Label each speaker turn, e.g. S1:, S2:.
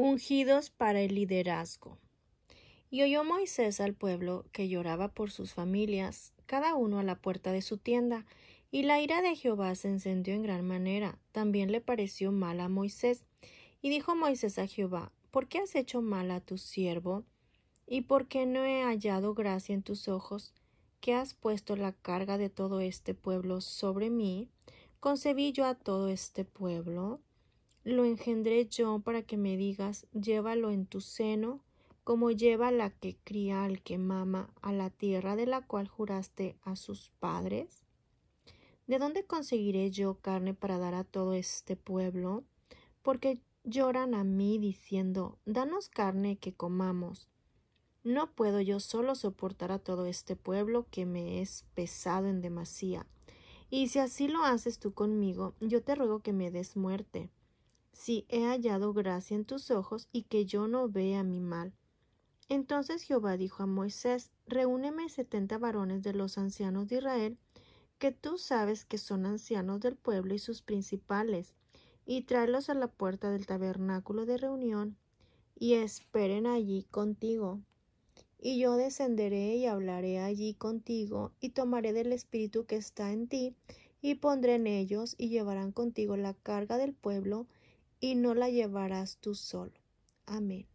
S1: ungidos para el liderazgo. Y oyó Moisés al pueblo que lloraba por sus familias, cada uno a la puerta de su tienda, y la ira de Jehová se encendió en gran manera. También le pareció mal a Moisés. Y dijo Moisés a Jehová, ¿por qué has hecho mal a tu siervo? ¿Y por qué no he hallado gracia en tus ojos? que has puesto la carga de todo este pueblo sobre mí? ¿Concebí yo a todo este pueblo? Lo engendré yo para que me digas, llévalo en tu seno, como lleva la que cría al que mama a la tierra de la cual juraste a sus padres. ¿De dónde conseguiré yo carne para dar a todo este pueblo? Porque lloran a mí diciendo, danos carne que comamos. No puedo yo solo soportar a todo este pueblo que me es pesado en demasía. Y si así lo haces tú conmigo, yo te ruego que me des muerte si he hallado gracia en tus ojos y que yo no vea mi mal. Entonces Jehová dijo a Moisés, Reúneme setenta varones de los ancianos de Israel, que tú sabes que son ancianos del pueblo y sus principales, y tráelos a la puerta del tabernáculo de reunión, y esperen allí contigo. Y yo descenderé y hablaré allí contigo, y tomaré del espíritu que está en ti, y pondré en ellos, y llevarán contigo la carga del pueblo, y no la llevarás tú solo. Amén.